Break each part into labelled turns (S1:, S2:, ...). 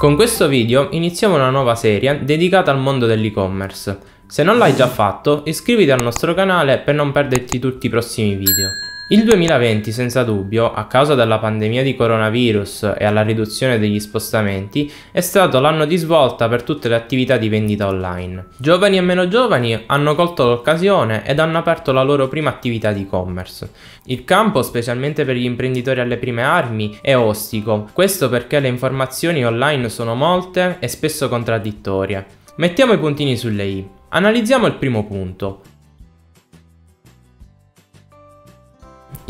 S1: Con questo video iniziamo una nuova serie dedicata al mondo dell'e-commerce. Se non l'hai già fatto, iscriviti al nostro canale per non perderti tutti i prossimi video. Il 2020, senza dubbio, a causa della pandemia di coronavirus e alla riduzione degli spostamenti, è stato l'anno di svolta per tutte le attività di vendita online. Giovani e meno giovani hanno colto l'occasione ed hanno aperto la loro prima attività di e-commerce. Il campo, specialmente per gli imprenditori alle prime armi, è ostico, questo perché le informazioni online sono molte e spesso contraddittorie. Mettiamo i puntini sulle i. Analizziamo il primo punto.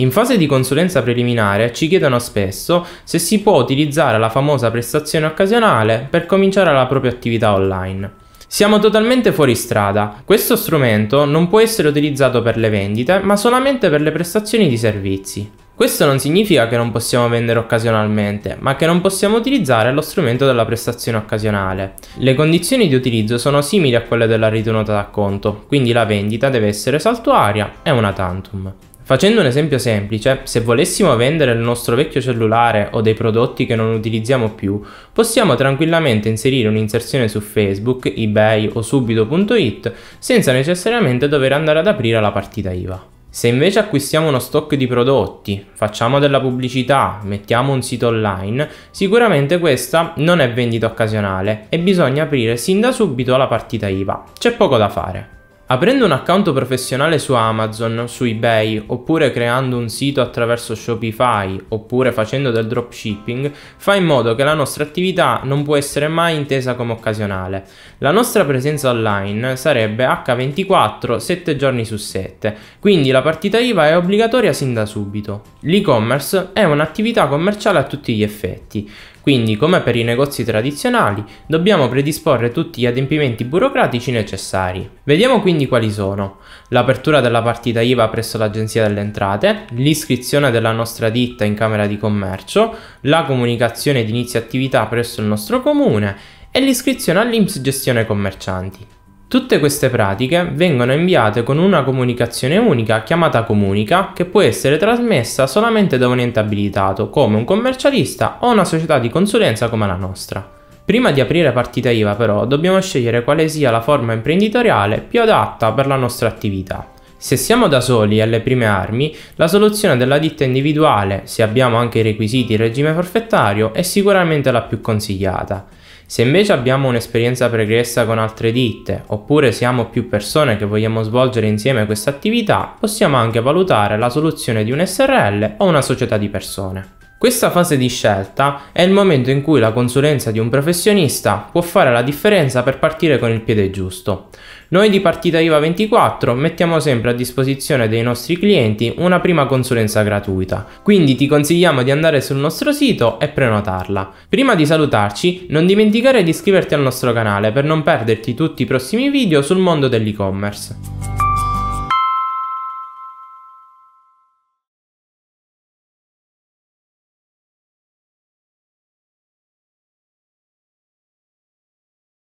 S1: In fase di consulenza preliminare ci chiedono spesso se si può utilizzare la famosa prestazione occasionale per cominciare la propria attività online. Siamo totalmente fuori strada, questo strumento non può essere utilizzato per le vendite ma solamente per le prestazioni di servizi. Questo non significa che non possiamo vendere occasionalmente, ma che non possiamo utilizzare lo strumento della prestazione occasionale. Le condizioni di utilizzo sono simili a quelle della ritenuta d'acconto, quindi la vendita deve essere saltuaria e una tantum. Facendo un esempio semplice, se volessimo vendere il nostro vecchio cellulare o dei prodotti che non utilizziamo più, possiamo tranquillamente inserire un'inserzione su Facebook, eBay o subito.it senza necessariamente dover andare ad aprire la partita IVA. Se invece acquistiamo uno stock di prodotti, facciamo della pubblicità, mettiamo un sito online, sicuramente questa non è vendita occasionale e bisogna aprire sin da subito la partita IVA. C'è poco da fare. Aprendo un account professionale su Amazon, su eBay, oppure creando un sito attraverso Shopify, oppure facendo del dropshipping, fa in modo che la nostra attività non può essere mai intesa come occasionale. La nostra presenza online sarebbe H24 7 giorni su 7, quindi la partita IVA è obbligatoria sin da subito. L'e-commerce è un'attività commerciale a tutti gli effetti. Quindi, come per i negozi tradizionali, dobbiamo predisporre tutti gli adempimenti burocratici necessari. Vediamo quindi quali sono l'apertura della partita IVA presso l'Agenzia delle Entrate, l'iscrizione della nostra ditta in Camera di Commercio, la comunicazione di inizio attività presso il nostro comune e l'iscrizione all'Inps Gestione Commercianti. Tutte queste pratiche vengono inviate con una comunicazione unica chiamata comunica che può essere trasmessa solamente da un ente abilitato come un commercialista o una società di consulenza come la nostra. Prima di aprire partita IVA però dobbiamo scegliere quale sia la forma imprenditoriale più adatta per la nostra attività. Se siamo da soli alle prime armi, la soluzione della ditta individuale, se abbiamo anche i requisiti in regime forfettario, è sicuramente la più consigliata. Se invece abbiamo un'esperienza pregressa con altre ditte, oppure siamo più persone che vogliamo svolgere insieme questa attività, possiamo anche valutare la soluzione di un SRL o una società di persone. Questa fase di scelta è il momento in cui la consulenza di un professionista può fare la differenza per partire con il piede giusto. Noi di Partita IVA 24 mettiamo sempre a disposizione dei nostri clienti una prima consulenza gratuita, quindi ti consigliamo di andare sul nostro sito e prenotarla. Prima di salutarci non dimenticare di iscriverti al nostro canale per non perderti tutti i prossimi video sul mondo dell'e-commerce.